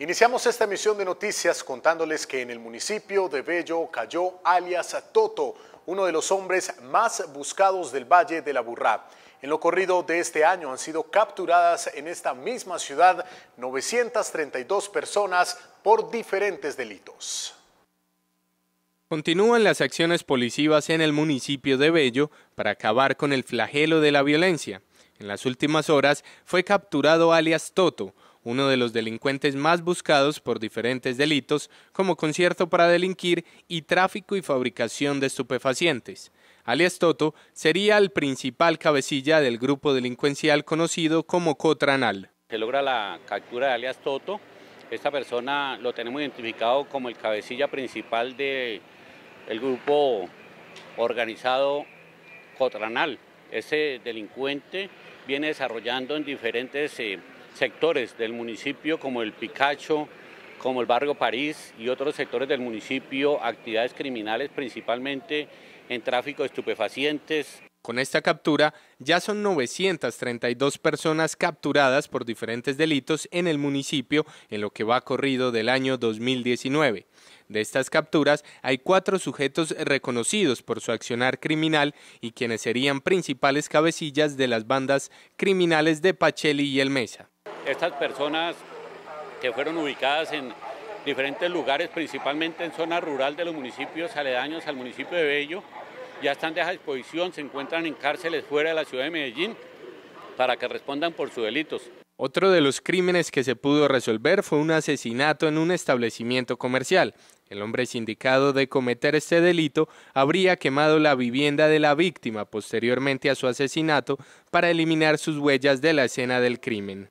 Iniciamos esta emisión de noticias contándoles que en el municipio de Bello cayó alias Toto, uno de los hombres más buscados del Valle de la Burrá. En lo corrido de este año han sido capturadas en esta misma ciudad 932 personas por diferentes delitos. Continúan las acciones policivas en el municipio de Bello para acabar con el flagelo de la violencia. En las últimas horas fue capturado alias Toto, uno de los delincuentes más buscados por diferentes delitos como concierto para delinquir y tráfico y fabricación de estupefacientes. Alias Toto sería el principal cabecilla del grupo delincuencial conocido como Cotranal. Se logra la captura de alias Toto. Esta persona lo tenemos identificado como el cabecilla principal del grupo organizado Cotranal. Ese delincuente viene desarrollando en diferentes eh, sectores del municipio como el Picacho, como el barrio París y otros sectores del municipio, actividades criminales principalmente en tráfico de estupefacientes. Con esta captura ya son 932 personas capturadas por diferentes delitos en el municipio en lo que va corrido del año 2019. De estas capturas hay cuatro sujetos reconocidos por su accionar criminal y quienes serían principales cabecillas de las bandas criminales de Pacheli y El Mesa estas personas que fueron ubicadas en diferentes lugares, principalmente en zona rural de los municipios aledaños al municipio de Bello, ya están de a disposición, se encuentran en cárceles fuera de la ciudad de Medellín para que respondan por sus delitos. Otro de los crímenes que se pudo resolver fue un asesinato en un establecimiento comercial. El hombre sindicado de cometer este delito habría quemado la vivienda de la víctima posteriormente a su asesinato para eliminar sus huellas de la escena del crimen.